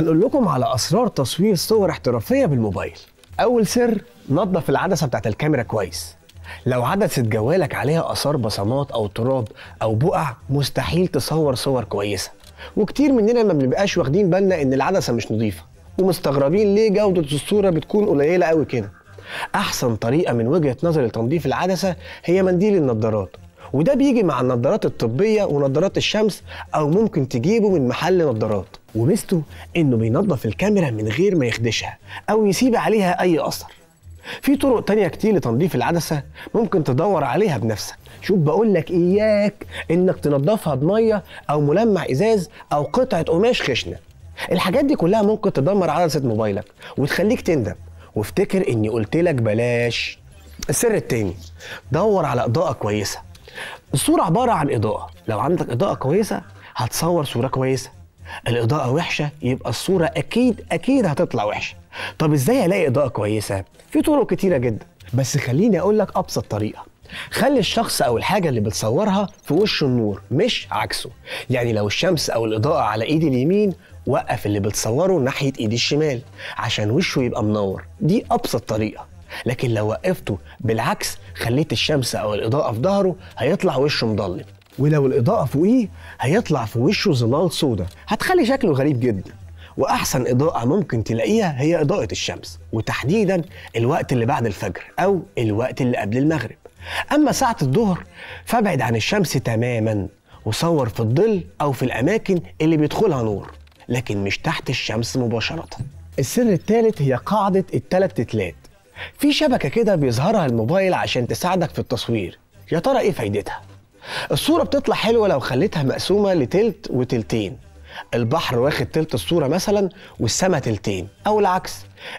هنقول لكم على اسرار تصوير صور احترافيه بالموبايل اول سر نظف العدسه بتاعت الكاميرا كويس لو عدسه جوالك عليها اثار بصمات او تراب او بقع مستحيل تصور صور كويسه وكتير مننا ما بنبقاش واخدين بالنا ان العدسه مش نظيفه ومستغربين ليه جوده الصوره بتكون قليله قوي كده احسن طريقه من وجهه نظري لتنظيف العدسه هي منديل النظارات وده بيجي مع النظارات الطبيه ونظارات الشمس او ممكن تجيبه من محل نظارات وميزته انه بينظف الكاميرا من غير ما يخدشها او يسيب عليها اي اثر في طرق تانية كتير لتنظيف العدسة ممكن تدور عليها بنفسك شوف بقول لك إياك إنك تنضفها بمية أو ملمع إزاز أو قطعة قماش خشنة الحاجات دي كلها ممكن تدمر عدسة موبايلك وتخليك تندم وافتكر إني قلت لك بلاش السر التاني دور على إضاءة كويسة الصورة عبارة عن إضاءة لو عندك إضاءة كويسة هتصور صورة كويسة الإضاءة وحشة يبقى الصورة أكيد أكيد هتطلع وحشة طب إزاي ألاقي إضاءة كويسة؟ في طرق كتيرة جدا بس خليني أقول لك أبسط طريقة خلي الشخص او الحاجه اللي بتصورها في وش النور مش عكسه يعني لو الشمس او الاضاءه على ايدي اليمين وقف اللي بتصوره ناحيه ايدي الشمال عشان وشه يبقى منور دي ابسط طريقه لكن لو وقفته بالعكس خليت الشمس او الاضاءه في ظهره هيطلع وشه مضلم ولو الاضاءه فوقيه هيطلع في وشه ظلال سودا هتخلي شكله غريب جدا واحسن اضاءه ممكن تلاقيها هي اضاءه الشمس وتحديدا الوقت اللي بعد الفجر او الوقت اللي قبل المغرب اما ساعه الظهر فابعد عن الشمس تماما وصور في الظل او في الاماكن اللي بيدخلها نور لكن مش تحت الشمس مباشره السر الثالث هي قاعده الثلاث تلات في شبكة كده بيظهرها الموبايل عشان تساعدك في التصوير يا ترى ايه فايدتها؟ الصورة بتطلع حلوة لو خليتها مقسومة لتلت وتلتين البحر واخد تلت الصورة مثلا والسما تلتين أو العكس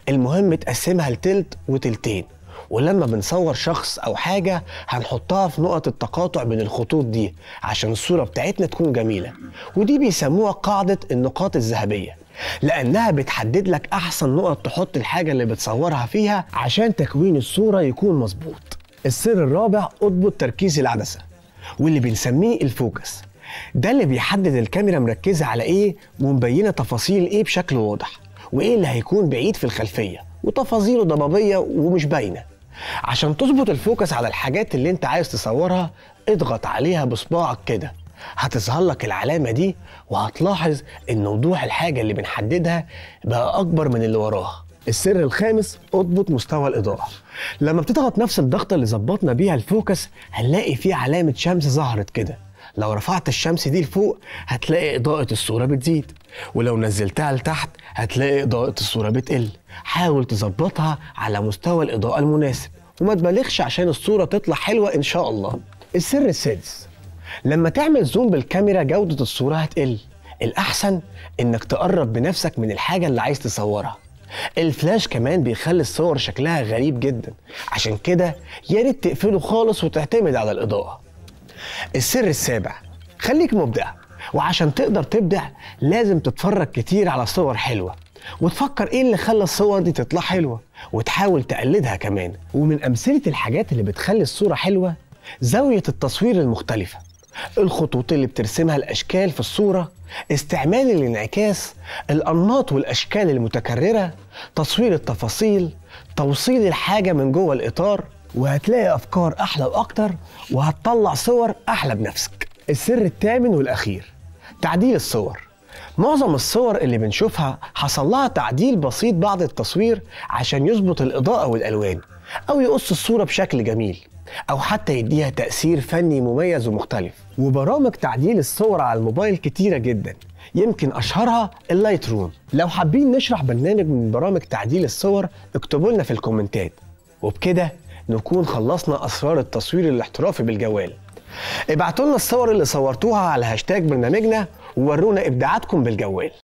المهم تقسمها لتلت وتلتين ولما بنصور شخص أو حاجة هنحطها في نقط التقاطع بين الخطوط دي عشان الصورة بتاعتنا تكون جميلة ودي بيسموها قاعدة النقاط الذهبية لانها بتحدد لك احسن نقط تحط الحاجه اللي بتصورها فيها عشان تكوين الصوره يكون مظبوط السر الرابع اضبط تركيز العدسه واللي بنسميه الفوكس ده اللي بيحدد الكاميرا مركزه على ايه ومبينه تفاصيل ايه بشكل واضح وايه اللي هيكون بعيد في الخلفيه وتفاصيله ضبابيه ومش باينه عشان تظبط الفوكس على الحاجات اللي انت عايز تصورها اضغط عليها بصباعك كده هتظهر لك العلامه دي وهتلاحظ ان وضوح الحاجه اللي بنحددها بقى اكبر من اللي وراها السر الخامس اضبط مستوى الاضاءه لما بتضغط نفس الضغطه اللي ظبطنا بيها الفوكس هنلاقي فيه علامه شمس ظهرت كده لو رفعت الشمس دي لفوق هتلاقي إضاءة الصورة بتزيد ولو نزلتها لتحت هتلاقي إضاءة الصورة بتقل حاول تظبطها على مستوى الإضاءة المناسب وما تبالغش عشان الصورة تطلع حلوة إن شاء الله السر السادس لما تعمل زوم بالكاميرا جودة الصورة هتقل الأحسن إنك تقرب بنفسك من الحاجة اللي عايز تصورها الفلاش كمان بيخلي الصور شكلها غريب جدا عشان كده يا ريت تقفله خالص وتعتمد على الإضاءة السر السابع خليك مبدع وعشان تقدر تبدع لازم تتفرج كتير على صور حلوة وتفكر ايه اللي خلى الصور دي تطلع حلوة وتحاول تقلدها كمان ومن أمثلة الحاجات اللي بتخلي الصورة حلوة زاوية التصوير المختلفة الخطوط اللي بترسمها الأشكال في الصورة استعمال الانعكاس الأنماط والأشكال المتكررة تصوير التفاصيل توصيل الحاجة من جوه الإطار وهتلاقي أفكار أحلى وأكتر وهتطلع صور أحلى بنفسك السر الثامن والأخير تعديل الصور معظم الصور اللي بنشوفها حصل لها تعديل بسيط بعد التصوير عشان يظبط الإضاءة والألوان أو يقص الصورة بشكل جميل أو حتى يديها تأثير فني مميز ومختلف وبرامج تعديل الصور على الموبايل كتيرة جدا يمكن أشهرها اللايت روم لو حابين نشرح برنامج من برامج تعديل الصور اكتبوا لنا في الكومنتات وبكده نكون خلصنا أسرار التصوير الاحترافي بالجوال ابعتوا لنا الصور اللي صورتوها على هاشتاج برنامجنا وورونا إبداعاتكم بالجوال